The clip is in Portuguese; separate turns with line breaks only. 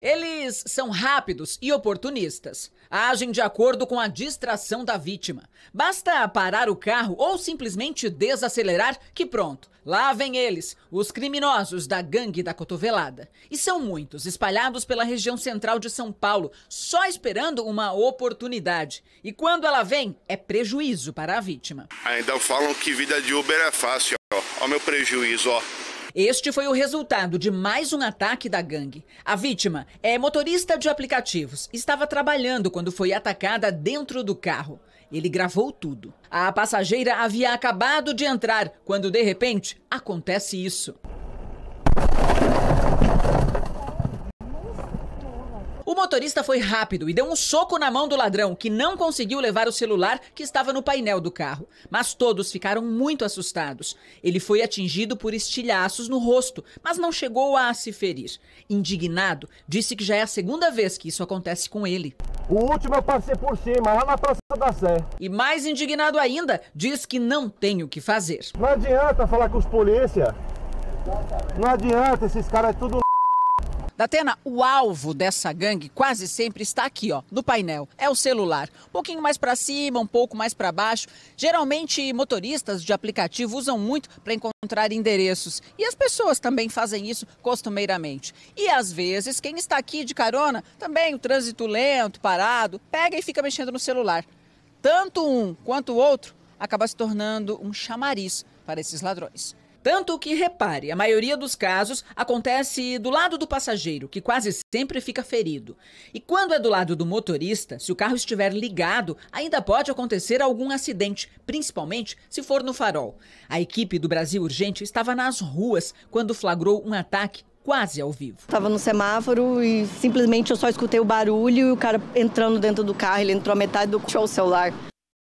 Eles são rápidos e oportunistas. Agem de acordo com a distração da vítima. Basta parar o carro ou simplesmente desacelerar que pronto. Lá vem eles, os criminosos da gangue da cotovelada. E são muitos, espalhados pela região central de São Paulo, só esperando uma oportunidade. E quando ela vem, é prejuízo para a vítima. Ainda falam que vida de Uber é fácil. Ó, ó meu prejuízo, ó. Este foi o resultado de mais um ataque da gangue. A vítima é motorista de aplicativos. Estava trabalhando quando foi atacada dentro do carro. Ele gravou tudo. A passageira havia acabado de entrar quando, de repente, acontece isso. motorista foi rápido e deu um soco na mão do ladrão, que não conseguiu levar o celular que estava no painel do carro. Mas todos ficaram muito assustados. Ele foi atingido por estilhaços no rosto, mas não chegou a se ferir. Indignado, disse que já é a segunda vez que isso acontece com ele. O último eu passei por cima, lá na Praça da Sé. E mais indignado ainda, diz que não tem o que fazer. Não adianta falar com os polícia. Não adianta, esses caras é tudo Datena, o alvo dessa gangue quase sempre está aqui, ó, no painel. É o celular. Um pouquinho mais para cima, um pouco mais para baixo. Geralmente, motoristas de aplicativo usam muito para encontrar endereços. E as pessoas também fazem isso costumeiramente. E às vezes, quem está aqui de carona, também o trânsito lento, parado, pega e fica mexendo no celular. Tanto um quanto o outro acaba se tornando um chamariz para esses ladrões. Tanto que, repare, a maioria dos casos acontece do lado do passageiro, que quase sempre fica ferido. E quando é do lado do motorista, se o carro estiver ligado, ainda pode acontecer algum acidente, principalmente se for no farol. A equipe do Brasil Urgente estava nas ruas quando flagrou um ataque quase ao vivo. Estava no semáforo e simplesmente eu só escutei o barulho e o cara entrando dentro do carro, ele entrou a metade do show celular.